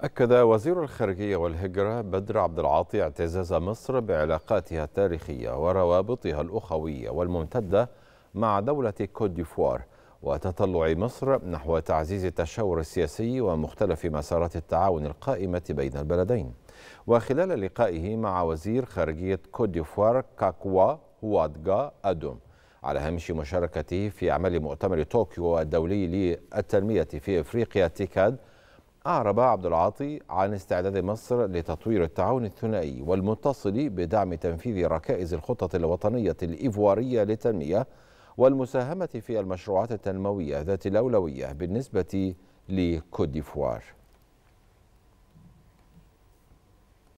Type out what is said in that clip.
أكد وزير الخارجية والهجرة بدر عبد العاطي اعتزاز مصر بعلاقاتها التاريخية وروابطها الأخوية والممتدة مع دولة كوت ديفوار وتطلع مصر نحو تعزيز التشاور السياسي ومختلف مسارات التعاون القائمة بين البلدين وخلال لقائه مع وزير خارجية كوت ديفوار كاكوا هوادغا أدوم على هامش مشاركته في أعمال مؤتمر طوكيو الدولي للتنمية في إفريقيا تيكاد أعرب عبد العاطي عن استعداد مصر لتطوير التعاون الثنائي والمتصل بدعم تنفيذ ركائز الخطة الوطنية الإيفوارية للتنمية والمساهمة في المشروعات التنموية ذات الأولوية بالنسبة لكوديفوار. ديفوار